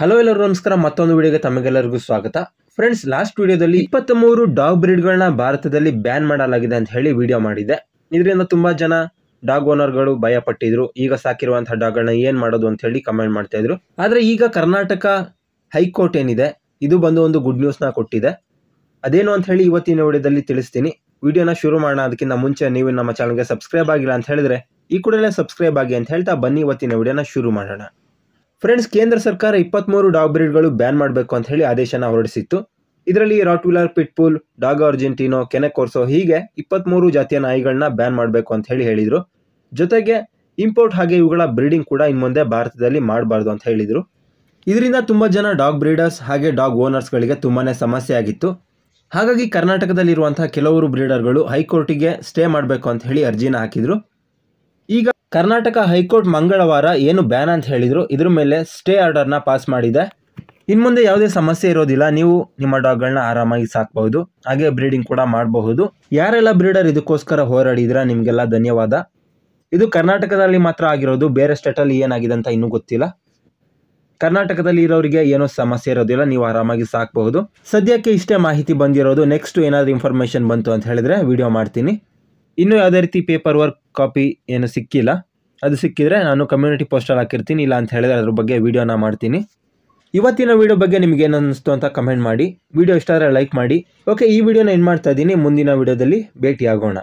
hello ಎಲ್ಲರೂ ನಮಸ್ಕಾರ ಮತ್ತೊಂದು ವಿಡಿಯೋಗೆ ತಮಗೆಲ್ಲರಿಗೂ ಸ್ವಾಗತ ಫ್ರೆಂಡ್ಸ್ ಲಾಸ್ಟ್ ವಿಡಿಯೋದಲ್ಲಿ ಇಪ್ಪತ್ತ್ ಮೂರು ಡಾಗ್ ಬ್ರೀಡ್ಗಳನ್ನ ಭಾರತದಲ್ಲಿ ಬ್ಯಾನ್ ಮಾಡಲಾಗಿದೆ ಅಂತ ಹೇಳಿ ವಿಡಿಯೋ ಮಾಡಿದೆ ಇದರಿಂದ ತುಂಬಾ ಜನ ಡಾಗ್ ಓನರ್ಗಳು ಭಯ ಪಟ್ಟಿದ್ರು ಈಗ ಸಾಕಿರುವಂತಹ ಡಾಗ್ಗಳನ್ನ ಏನು ಮಾಡೋದು ಅಂತ ಹೇಳಿ ಕಮೆಂಟ್ ಮಾಡ್ತಾ ಇದ್ರು ಆದರೆ ಈಗ ಕರ್ನಾಟಕ ಹೈಕೋರ್ಟ್ ಏನಿದೆ ಇದು ಬಂದು ಒಂದು ಗುಡ್ ನ್ಯೂಸ್ನ ಕೊಟ್ಟಿದೆ ಅದೇನು ಅಂತ ಹೇಳಿ ಇವತ್ತಿನ ವಿಡಿಯೋದಲ್ಲಿ ತಿಳಿಸ್ತೀನಿ ವಿಡಿಯೋನ ಶುರು ಮಾಡೋಣ ಅದಕ್ಕಿಂತ ಮುಂಚೆ ನೀವು ನಮ್ಮ ಚಾನಲ್ಗೆ ಸಬ್ಸ್ಕ್ರೈಬ್ ಆಗಿಲ್ಲ ಅಂತ ಹೇಳಿದ್ರೆ ಈ ಕೂಡಲೇ ಸಬ್ಸ್ಕ್ರೈಬ್ ಆಗಿ ಅಂತ ಹೇಳ್ತಾ ಬನ್ನಿ ಇವತ್ತಿನ ವಿಡಿಯೋನ ಶುರು ಮಾಡೋಣ ಫ್ರೆಂಡ್ಸ್ ಕೇಂದ್ರ ಸರ್ಕಾರ ಇಪ್ಪತ್ತ್ಮೂರು ಡಾಗ್ ಬ್ರೀಡ್ಗಳು ಬ್ಯಾನ್ ಮಾಡಬೇಕು ಅಂತ ಹೇಳಿ ಆದೇಶನ ಹೊರಡಿಸಿತ್ತು ಇದರಲ್ಲಿ ರಾಟ್ ರಾಟ್ವಿಲರ್ ಪಿಟ್ಪುಲ್ ಡಾಗ್ ಅರ್ಜೆಂಟಿನೋ ಕೋರ್ಸೋ ಹೀಗೆ ಇಪ್ಪತ್ತ್ಮೂರು ಜಾತಿಯ ನಾಯಿಗಳನ್ನ ಬ್ಯಾನ್ ಮಾಡಬೇಕು ಅಂತ ಹೇಳಿ ಹೇಳಿದರು ಜೊತೆಗೆ ಇಂಪೋರ್ಟ್ ಹಾಗೆ ಇವುಗಳ ಬ್ರೀಡಿಂಗ್ ಕೂಡ ಇನ್ನು ಮುಂದೆ ಭಾರತದಲ್ಲಿ ಮಾಡಬಾರ್ದು ಅಂತ ಹೇಳಿದರು ಇದರಿಂದ ತುಂಬ ಜನ ಡಾಗ್ ಬ್ರೀಡರ್ಸ್ ಹಾಗೆ ಡಾಗ್ ಓನರ್ಸ್ಗಳಿಗೆ ತುಂಬಾ ಸಮಸ್ಯೆ ಆಗಿತ್ತು ಹಾಗಾಗಿ ಕರ್ನಾಟಕದಲ್ಲಿರುವಂಥ ಕೆಲವರು ಬ್ರೀಡರ್ಗಳು ಹೈಕೋರ್ಟಿಗೆ ಸ್ಟೇ ಮಾಡಬೇಕು ಅಂತ ಹೇಳಿ ಅರ್ಜಿನ ಹಾಕಿದರು ಈಗ ಕರ್ನಾಟಕ ಹೈಕೋರ್ಟ್ ಮಂಗಳವಾರ ಏನು ಬ್ಯಾನ್ ಅಂತ ಹೇಳಿದ್ರು ಇದ್ರ ಮೇಲೆ ಸ್ಟೇ ಆರ್ಡರ್ನ ಪಾಸ್ ಮಾಡಿದೆ ಇನ್ಮುಂದೆ ಯಾವುದೇ ಸಮಸ್ಯೆ ಇರೋದಿಲ್ಲ ನೀವು ನಿಮ್ಮ ಡಾಗ್ಗಳನ್ನ ಆರಾಮಾಗಿ ಸಾಕಬಹುದು ಹಾಗೆ ಬ್ರೀಡಿಂಗ್ ಕೂಡ ಮಾಡಬಹುದು ಯಾರೆಲ್ಲ ಬ್ರೀಡರ್ ಇದಕ್ಕೋಸ್ಕರ ಹೋರಾಡಿದ್ರ ನಿಮಗೆಲ್ಲ ಧನ್ಯವಾದ ಇದು ಕರ್ನಾಟಕದಲ್ಲಿ ಮಾತ್ರ ಆಗಿರೋದು ಬೇರೆ ಸ್ಟೇಟಲ್ಲಿ ಏನಾಗಿದೆ ಅಂತ ಇನ್ನೂ ಗೊತ್ತಿಲ್ಲ ಕರ್ನಾಟಕದಲ್ಲಿ ಇರೋರಿಗೆ ಏನೋ ಸಮಸ್ಯೆ ಇರೋದಿಲ್ಲ ನೀವು ಆರಾಮಾಗಿ ಸಾಕಬಹುದು ಸದ್ಯಕ್ಕೆ ಇಷ್ಟೇ ಮಾಹಿತಿ ಬಂದಿರೋದು ನೆಕ್ಸ್ಟ್ ಏನಾದರೂ ಇನ್ಫಾರ್ಮೇಶನ್ ಬಂತು ಅಂತ ಹೇಳಿದ್ರೆ ವಿಡಿಯೋ ಮಾಡ್ತೀನಿ ಇನ್ನೂ ಯಾವುದೇ ರೀತಿ ಪೇಪರ್ ವರ್ಕ್ ಕಾಪಿ ಏನು ಸಿಕ್ಕಿಲ್ಲ ಅದು ಸಿಕ್ಕಿದರೆ ನಾನು ಕಮ್ಯುನಿಟಿ ಪೋಸ್ಟಲ್ಲಿ ಹಾಕಿರ್ತೀನಿ ಇಲ್ಲ ಅಂತ ಹೇಳಿದ್ರೆ ಅದ್ರ ಬಗ್ಗೆ ವೀಡಿಯೋನ ಮಾಡ್ತೀನಿ ಇವತ್ತಿನ ವೀಡಿಯೋ ಬಗ್ಗೆ ನಿಮಗೆ ಏನು ಅಂತ ಕಮೆಂಟ್ ಮಾಡಿ ವೀಡಿಯೋ ಇಷ್ಟ ಆದರೆ ಲೈಕ್ ಮಾಡಿ ಓಕೆ ಈ ವಿಡಿಯೋನ ಏನು ಮಾಡ್ತಾ ಇದ್ದೀನಿ ಮುಂದಿನ ವೀಡಿಯೋದಲ್ಲಿ ಭೇಟಿಯಾಗೋಣ